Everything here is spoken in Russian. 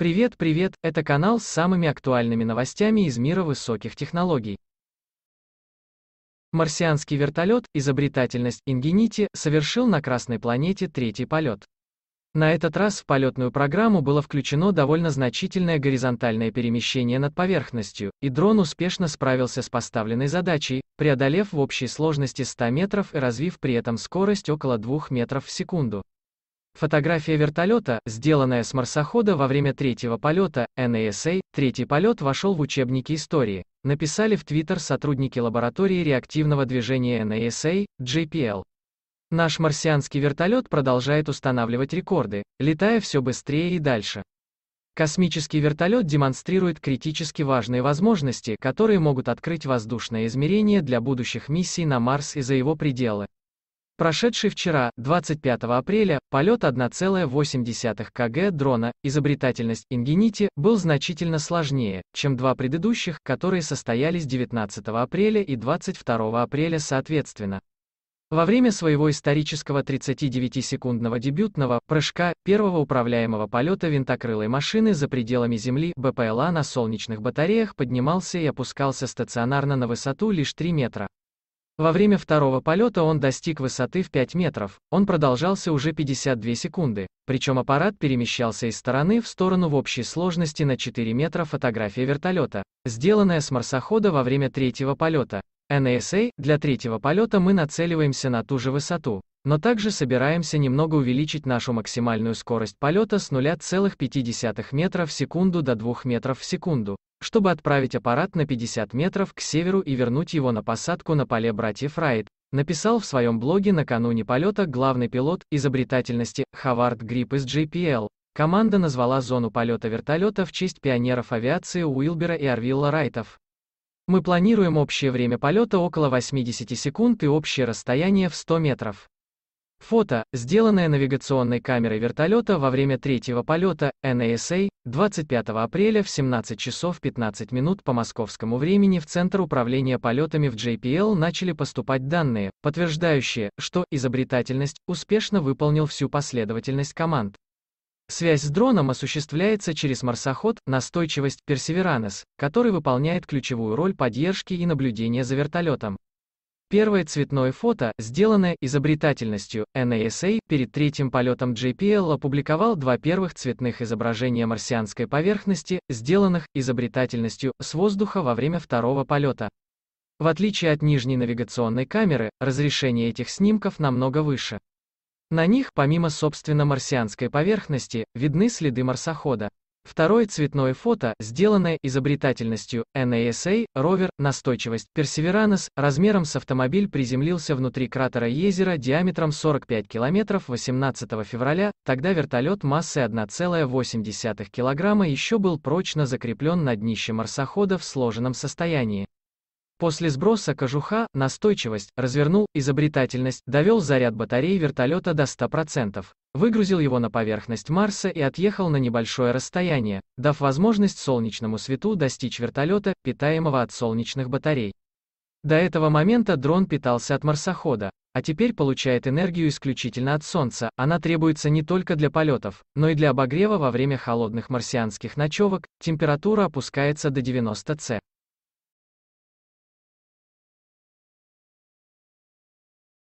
Привет, привет, это канал с самыми актуальными новостями из мира высоких технологий. Марсианский вертолет, изобретательность Ингенити, совершил на Красной планете третий полет. На этот раз в полетную программу было включено довольно значительное горизонтальное перемещение над поверхностью, и дрон успешно справился с поставленной задачей, преодолев в общей сложности 100 метров и развив при этом скорость около 2 метров в секунду. Фотография вертолета, сделанная с марсохода во время третьего полета, NASA, а а, третий полет вошел в учебники истории, написали в Твиттер сотрудники лаборатории реактивного движения NASA, JPL. А Наш марсианский вертолет продолжает устанавливать рекорды, летая все быстрее и дальше. Космический вертолет демонстрирует критически важные возможности, которые могут открыть воздушное измерение для будущих миссий на Марс и за его пределы. Прошедший вчера, 25 апреля, полет 1,8 кг дрона «Изобретательность Ингенити» был значительно сложнее, чем два предыдущих, которые состоялись 19 апреля и 22 апреля соответственно. Во время своего исторического 39-секундного дебютного прыжка первого управляемого полета винтокрылой машины за пределами Земли БПЛА на солнечных батареях поднимался и опускался стационарно на высоту лишь 3 метра. Во время второго полета он достиг высоты в 5 метров, он продолжался уже 52 секунды, причем аппарат перемещался из стороны в сторону в общей сложности на 4 метра фотография вертолета, сделанная с марсохода во время третьего полета. NASA, а для третьего полета мы нацеливаемся на ту же высоту, но также собираемся немного увеличить нашу максимальную скорость полета с 0,5 метра в секунду до 2 метров в секунду чтобы отправить аппарат на 50 метров к северу и вернуть его на посадку на поле братьев Райт, написал в своем блоге накануне полета главный пилот изобретательности Ховард Грипп из JPL. Команда назвала зону полета вертолета в честь пионеров авиации Уилбера и Арвилла Райтов. Мы планируем общее время полета около 80 секунд и общее расстояние в 100 метров. Фото, сделанное навигационной камерой вертолета во время третьего полета NASA 25 апреля в 17 часов 15 минут по московскому времени в Центр управления полетами в JPL начали поступать данные, подтверждающие, что изобретательность успешно выполнил всю последовательность команд. Связь с дроном осуществляется через марсоход «Настойчивость Персеверанес», который выполняет ключевую роль поддержки и наблюдения за вертолетом. Первое цветное фото, сделанное изобретательностью NASA а а, перед третьим полетом JPL опубликовал два первых цветных изображения марсианской поверхности, сделанных изобретательностью с воздуха во время второго полета. В отличие от нижней навигационной камеры, разрешение этих снимков намного выше. На них, помимо собственно марсианской поверхности, видны следы марсохода. Второе цветное фото, сделанное изобретательностью NASA, ровер «Настойчивость» Персеверанос размером с автомобиль приземлился внутри кратера Езера диаметром 45 километров 18 февраля, тогда вертолет массой 1,8 килограмма еще был прочно закреплен на днище марсохода в сложенном состоянии. После сброса кожуха, настойчивость, развернул, изобретательность, довел заряд батареи вертолета до 100%, выгрузил его на поверхность Марса и отъехал на небольшое расстояние, дав возможность солнечному свету достичь вертолета, питаемого от солнечных батарей. До этого момента дрон питался от марсохода, а теперь получает энергию исключительно от Солнца, она требуется не только для полетов, но и для обогрева во время холодных марсианских ночевок, температура опускается до 90 С.